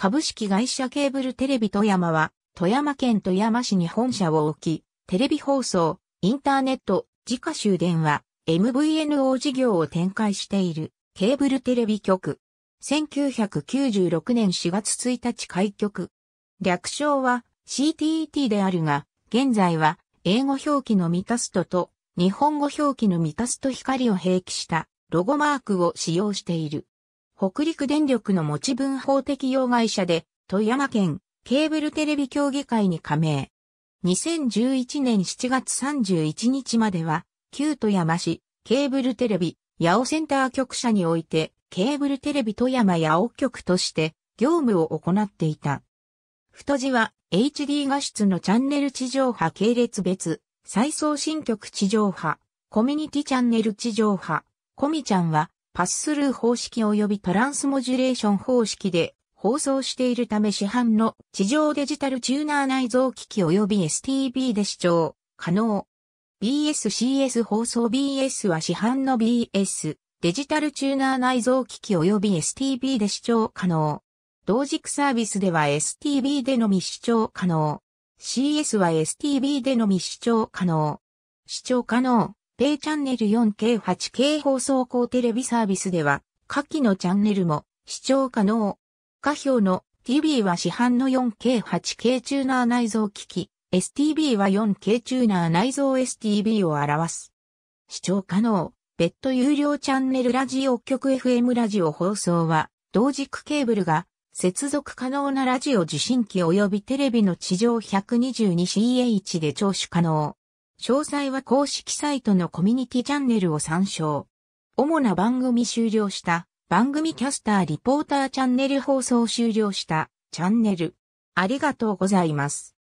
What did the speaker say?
株式会社ケーブルテレビ富山は、富山県富山市に本社を置き、テレビ放送、インターネット、自家終電は、MVNO 事業を展開している、ケーブルテレビ局。1996年4月1日開局。略称は CTT であるが、現在は英語表記のミタストと日本語表記のミタスト光を併記したロゴマークを使用している。北陸電力の持ち分法適用会社で、富山県ケーブルテレビ協議会に加盟。2011年7月31日までは、旧富山市ケーブルテレビ八尾センター局社において、ケーブルテレビ富山八尾局として業務を行っていた。太字は HD 画質のチャンネル地上波系列別、再送新局地上波、コミュニティチャンネル地上波、コミちゃんはパススルー方式及びトランスモジュレーション方式で放送しているため市販の地上デジタルチューナー内蔵機器及び STB で視聴可能。BSCS 放送 BS は市販の BS デジタルチューナー内蔵機器及び STB で視聴可能。同軸サービスでは STB でのみ視聴可能。CS は STB でのみ視聴可能。視聴可能。ペイチャンネル 4K8K 放送高テレビサービスでは、下記のチャンネルも視聴可能。下表の TV は市販の 4K8K チューナー内蔵機器、STB は 4K チューナー内蔵 STB を表す。視聴可能。別途有料チャンネルラジオ局 FM ラジオ放送は、同軸ケーブルが接続可能なラジオ受信機及びテレビの地上 122CH で聴取可能。詳細は公式サイトのコミュニティチャンネルを参照。主な番組終了した、番組キャスターリポーターチャンネル放送終了した、チャンネル。ありがとうございます。